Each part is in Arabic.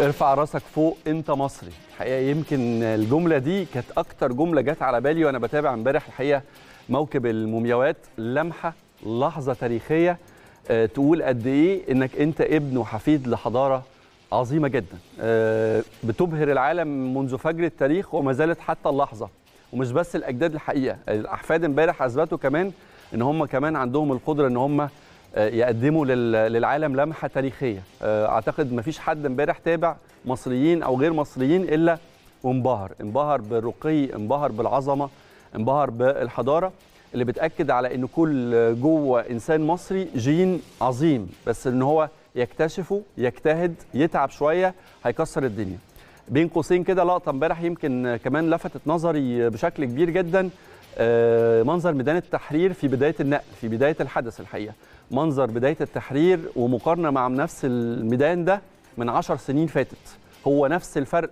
ارفع راسك فوق انت مصري الحقيقه يمكن الجمله دي كانت اكتر جمله جت على بالي وانا بتابع امبارح الحقيقه موكب المومياوات لمحه لحظه تاريخيه آه، تقول قد ايه انك انت ابن وحفيد لحضاره عظيمه جدا آه، بتبهر العالم منذ فجر التاريخ وما زالت حتى اللحظه ومش بس الاجداد الحقيقه الاحفاد امبارح اثبتوا كمان ان هم كمان عندهم القدره ان هم آه، يقدموا للعالم لمحه تاريخيه آه، اعتقد ما فيش حد امبارح تابع مصريين او غير مصريين الا وانبهر انبهر بالرقي انبهر بالعظمه انبهر بالحضاره اللي بتاكد على ان كل جوه انسان مصري جين عظيم بس ان هو يكتشفه يجتهد يتعب شويه هيكسر الدنيا بين قوسين كده لقطه امبارح يمكن كمان لفتت نظري بشكل كبير جدا آه، منظر ميدان التحرير في بدايه النقل في بدايه الحدث الحقيقه منظر بدايه التحرير ومقارنه مع نفس الميدان ده من عشر سنين فاتت هو نفس الفرق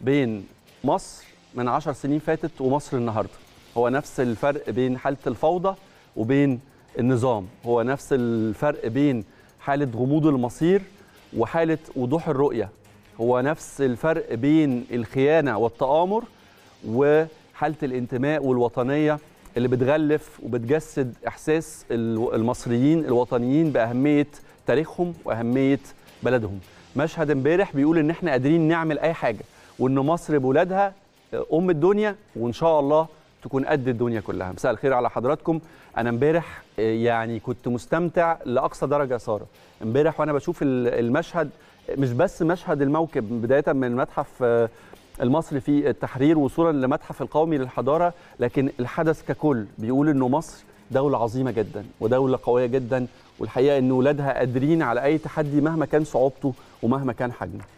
بين مصر من عشر سنين فاتت ومصر النهارده هو نفس الفرق بين حاله الفوضى وبين النظام هو نفس الفرق بين حاله غموض المصير وحاله وضوح الرؤيه هو نفس الفرق بين الخيانه والتآمر و حاله الانتماء والوطنيه اللي بتغلف وبتجسد احساس المصريين الوطنيين باهميه تاريخهم واهميه بلدهم مشهد امبارح بيقول ان احنا قادرين نعمل اي حاجه وان مصر بولادها آه، ام الدنيا وان شاء الله تكون قد الدنيا كلها مساء الخير على حضراتكم انا امبارح آه، يعني كنت مستمتع لاقصى درجه ساره امبارح وانا بشوف المشهد مش بس مشهد الموكب بدايه من متحف آه، المصري في التحرير وصولا لمتحف القومي للحضاره لكن الحدث ككل بيقول انه مصر دوله عظيمه جدا ودوله قويه جدا والحقيقه ان ولادها قادرين على اي تحدي مهما كان صعوبته ومهما كان حجمه